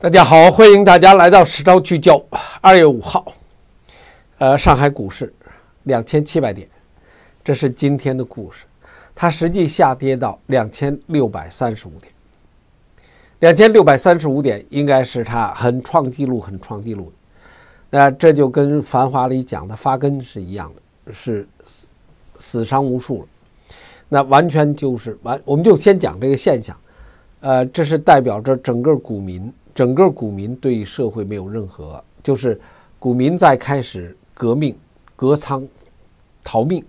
大家好，欢迎大家来到《实招聚焦》。二月五号，呃，上海股市两千七百点，这是今天的故事，它实际下跌到两千六百三十五点。两千六百三十五点应该是它很创纪录、很创纪录的。那这就跟《繁华》里讲的发根是一样的，是死伤无数了。那完全就是完，我们就先讲这个现象。呃，这是代表着整个股民。整个股民对社会没有任何，就是股民在开始革命、隔仓、逃命，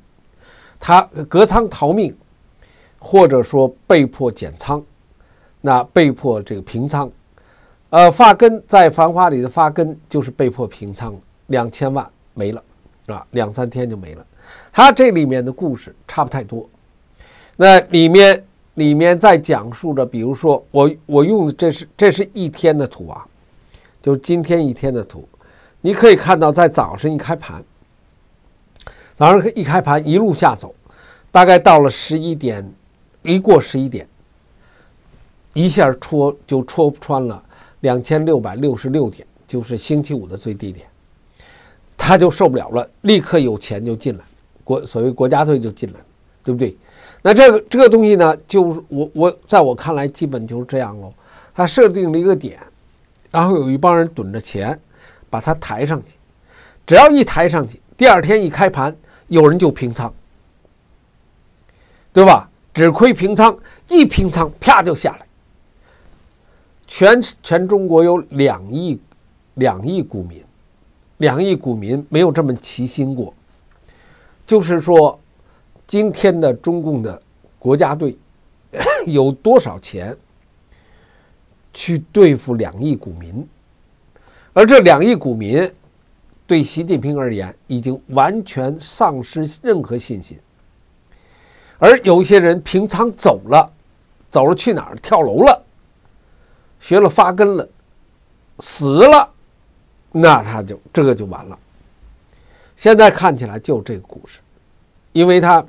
他隔仓逃命，或者说被迫减仓，那被迫这个平仓，呃，发根在《繁花》里的发根就是被迫平仓，两千万没了，啊，两三天就没了，他这里面的故事差不太多，那里面。里面在讲述着，比如说我我用的这是这是一天的图啊，就是今天一天的图，你可以看到在早上一开盘，早上一开盘一路下走，大概到了十一点，一过十一点，一下戳就戳穿了两千六百六十六点，就是星期五的最低点，他就受不了了，立刻有钱就进来，国所谓国家队就进来，对不对？那这个这个东西呢，就是我我在我看来，基本就是这样喽。他设定了一个点，然后有一帮人怼着钱，把它抬上去。只要一抬上去，第二天一开盘，有人就平仓，对吧？只亏平仓，一平仓，啪就下来。全全中国有两亿两亿股民，两亿股民没有这么齐心过，就是说。今天的中共的国家队 有多少钱去对付两亿股民？而这两亿股民对习近平而言已经完全丧失任何信心。而有些人平仓走了，走了去哪儿？跳楼了？学了发根了？死了？那他就这个就完了。现在看起来就这个故事，因为他。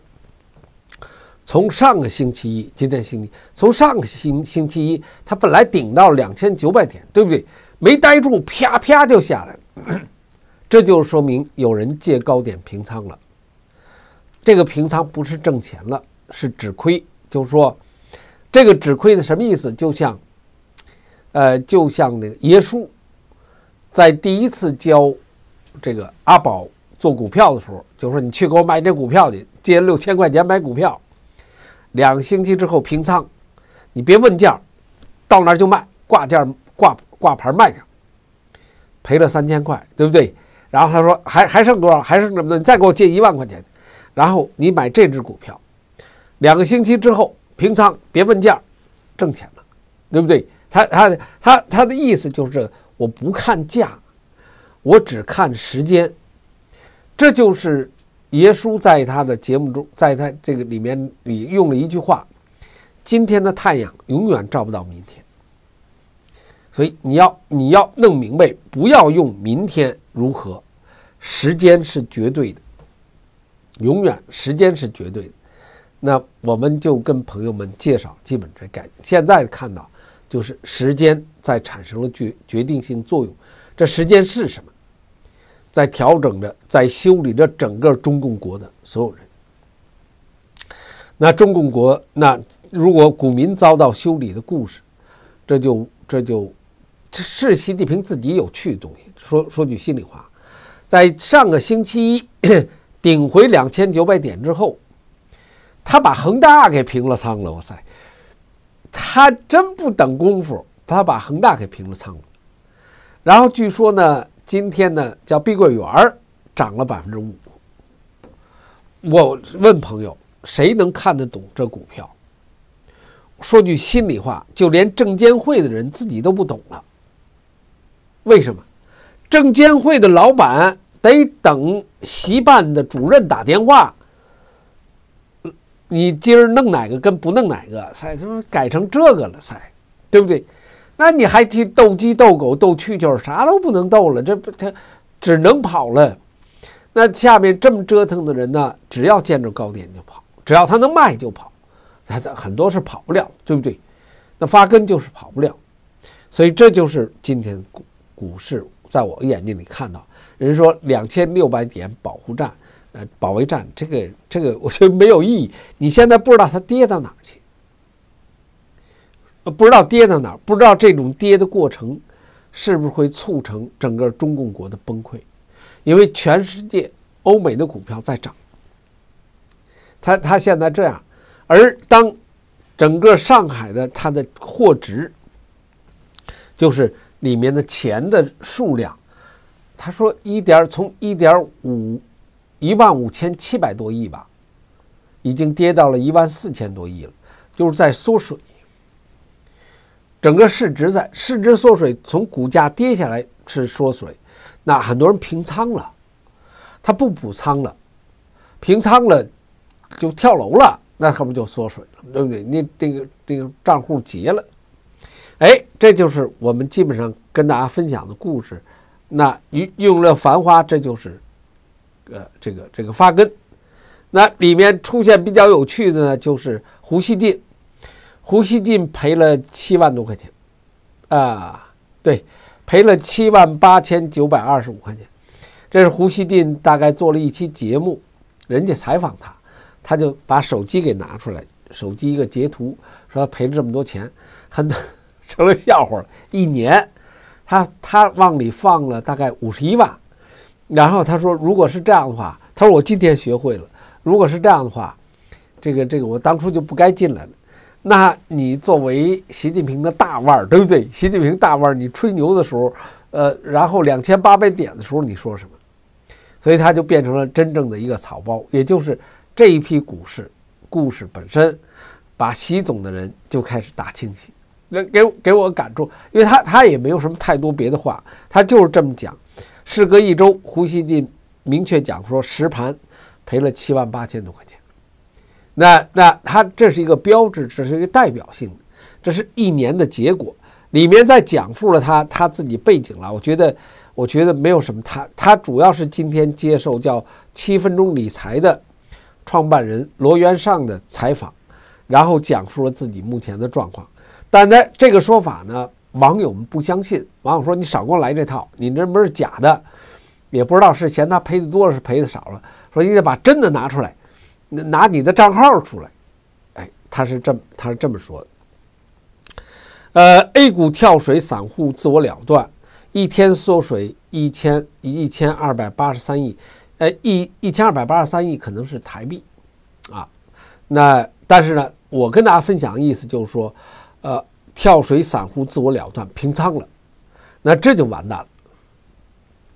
从上个星期一，今天星期，从上个星星期一，它本来顶到两千九百点，对不对？没待住，啪啪就下来。这就说明有人借高点平仓了。这个平仓不是挣钱了，是止亏。就是说，这个止亏的什么意思？就像，呃，就像那个耶稣在第一次教这个阿宝做股票的时候，就说：“你去给我买这股票去，借六千块钱买股票。”两个星期之后平仓，你别问价，到那儿就卖挂件挂挂牌卖掉，赔了三千块，对不对？然后他说还还剩多少？还剩这么多，你再给我借一万块钱，然后你买这只股票，两个星期之后平仓，别问价，挣钱了，对不对？他他他他的意思就是我不看价，我只看时间，这就是。耶稣在他的节目中，在他这个里面里用了一句话：“今天的太阳永远照不到明天。”所以你要你要弄明白，不要用“明天如何”，时间是绝对的，永远时间是绝对的。那我们就跟朋友们介绍基本这概念。现在看到就是时间在产生了决决定性作用，这时间是什么？在调整着，在修理着整个中共国的所有人。那中共国，那如果股民遭到修理的故事，这就这就，是习近平自己有趣的东西。说说句心里话，在上个星期一顶回两千九百点之后，他把恒大给平了仓了。哇塞，他真不等功夫，他把恒大给平了仓了。然后据说呢。今天呢，叫碧桂园涨了百分之五。我问朋友，谁能看得懂这股票？说句心里话，就连证监会的人自己都不懂了。为什么？证监会的老板得等习办的主任打电话。你今儿弄哪个，跟不弄哪个？才他妈改成这个了，才对不对？那你还提斗鸡、斗狗、斗蛐蛐儿，啥都不能斗了，这不他只能跑了。那下面这么折腾的人呢，只要见着高点就跑，只要他能卖就跑，他他很多是跑不了，对不对？那发根就是跑不了，所以这就是今天股股市，在我眼睛里看到，人说两千六百点保护战，呃，保卫战，这个这个我觉得没有意义。你现在不知道它跌到哪儿去。呃，不知道跌到哪，不知道这种跌的过程，是不是会促成整个中共国的崩溃？因为全世界欧美的股票在涨，它它现在这样，而当整个上海的它的货值，就是里面的钱的数量，他说一点从一点五一万五千七百多亿吧，已经跌到了一万四千多亿了，就是在缩水。整个市值在市值缩水，从股价跌下来是缩水。那很多人平仓了，他不补仓了，平仓了就跳楼了，那后面就缩水了，对不对？你这个这个账户结了，哎，这就是我们基本上跟大家分享的故事。那用了繁花，这就是呃这个这个发根。那里面出现比较有趣的呢，就是胡锡进。胡锡进赔了七万多块钱，啊，对，赔了七万八千九百二十五块钱。这是胡锡进大概做了一期节目，人家采访他，他就把手机给拿出来，手机一个截图，说他赔了这么多钱，很成了笑话了。一年，他他往里放了大概五十一万，然后他说，如果是这样的话，他说我今天学会了，如果是这样的话，这个这个我当初就不该进来了。那你作为习近平的大腕儿，对不对？习近平大腕儿，你吹牛的时候，呃，然后两千八百点的时候你说什么？所以他就变成了真正的一个草包。也就是这一批股市故事本身，把习总的人就开始大清洗。那给给我感触，因为他他也没有什么太多别的话，他就是这么讲。事隔一周，胡锡进明确讲说，实盘赔了七万八千多块钱。那那他这是一个标志，这是一个代表性的，这是一年的结果。里面在讲述了他他自己背景了。我觉得，我觉得没有什么。他他主要是今天接受叫七分钟理财的创办人罗元尚的采访，然后讲述了自己目前的状况。但在这个说法呢，网友们不相信，网友说你少给我来这套，你这不是假的，也不知道是嫌他赔的多了是赔的少了，说你得把真的拿出来。那拿你的账号出来，哎，他是这么，他是这么说的。呃，A 股跳水，散户自我了断，一天缩水一千一千二百八十三亿，哎，一一千二百八十三亿可能是台币，啊，那但是呢，我跟大家分享的意思就是说，呃，跳水散户自我了断，平仓了，那这就完蛋了。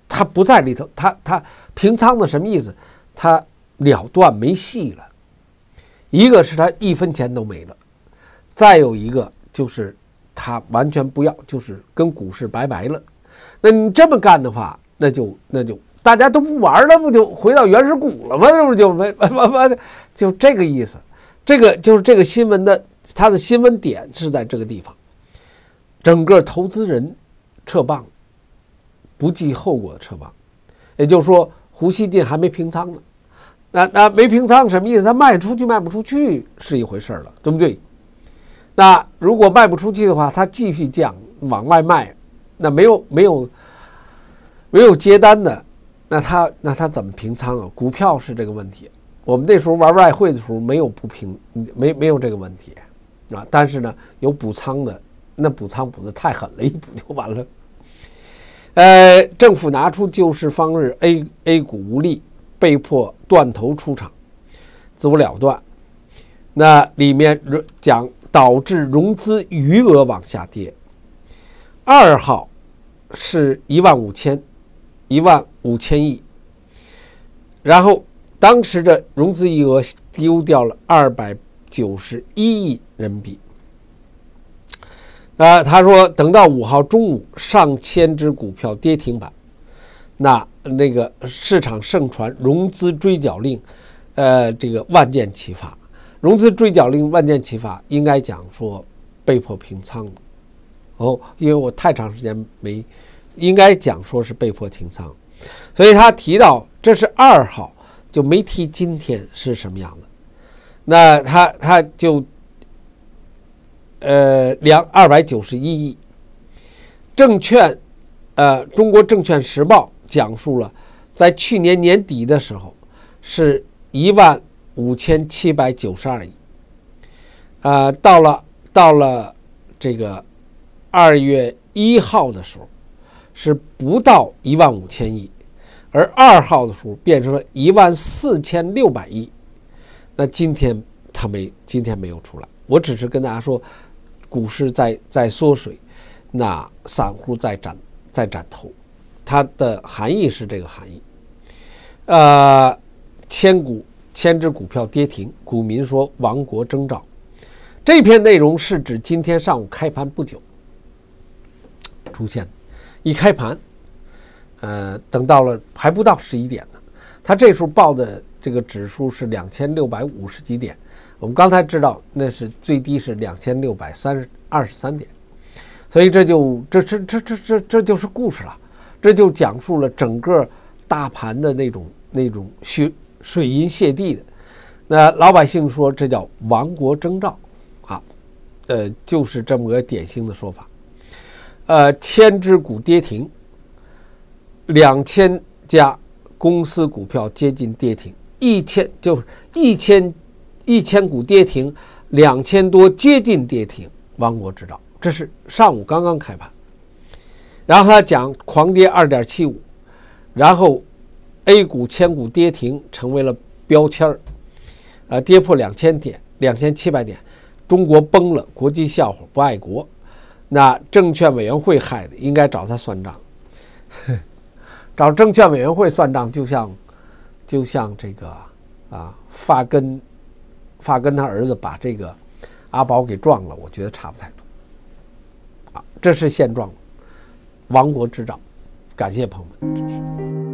他不在里头，他他平仓的什么意思？他。了断没戏了，一个是他一分钱都没了，再有一个就是他完全不要，就是跟股市拜拜了。那你这么干的话，那就那就大家都不玩了，不就回到原始股了吗？这不就没不不就这个意思？这个就是这个新闻的它的新闻点是在这个地方，整个投资人撤棒，不计后果的撤棒，也就是说，胡锡进还没平仓呢。那那没平仓什么意思？他卖出去卖不出去是一回事了，对不对？那如果卖不出去的话，他继续降往外卖，那没有没有没有接单的，那他那他怎么平仓啊？股票是这个问题。我们那时候玩外汇的时候，没有不平，没没有这个问题啊。但是呢，有补仓的，那补仓补的太狠了，一补就完了。呃，政府拿出救市方日 a A 股无力。被迫断头出场，自我了断。那里面讲导致融资余额往下跌。二号是一万五千，一万五千亿。然后当时的融资余额丢掉了二百九十一亿人民币。啊，他说等到五号中午，上千只股票跌停板。那那个市场盛传融资追缴令，呃，这个万箭齐发，融资追缴令万箭齐发，应该讲说被迫平仓了，哦，因为我太长时间没，应该讲说是被迫停仓，所以他提到这是二号，就没提今天是什么样的。那他他就，呃，两二百九十一亿，证券，呃，中国证券时报。讲述了，在去年年底的时候，是一万五千七百九十二亿，啊，到了到了这个二月一号的时候，是不到一万五千亿，而二号的时候变成了一万四千六百亿，那今天它没，今天没有出来，我只是跟大家说，股市在在缩水，那散户在斩在斩头。它的含义是这个含义，呃，千股千只股票跌停，股民说亡国征兆。这篇内容是指今天上午开盘不久出现，的，一开盘，呃，等到了还不到十一点呢，它这时候报的这个指数是两千六百五十几点，我们刚才知道那是最低是两千六百三十二十三点，所以这就这这这这这这就是故事了。这就讲述了整个大盘的那种那种血水银泻地的，那老百姓说这叫亡国征兆，啊，呃，就是这么个典型的说法，呃，千只股跌停，两千家公司股票接近跌停，一千就是一千一千股跌停，两千多接近跌停，亡国之兆。这是上午刚刚开盘。然后他讲狂跌二点七五，然后 A 股千股跌停成为了标签儿，啊，跌破两千点、两千七百点，中国崩了，国际笑话，不爱国，那证券委员会害的，应该找他算账。找证券委员会算账，就像就像这个啊，发根发根他儿子把这个阿宝给撞了，我觉得差不太多。啊，这是现状。亡国之兆，感谢朋友们的支持。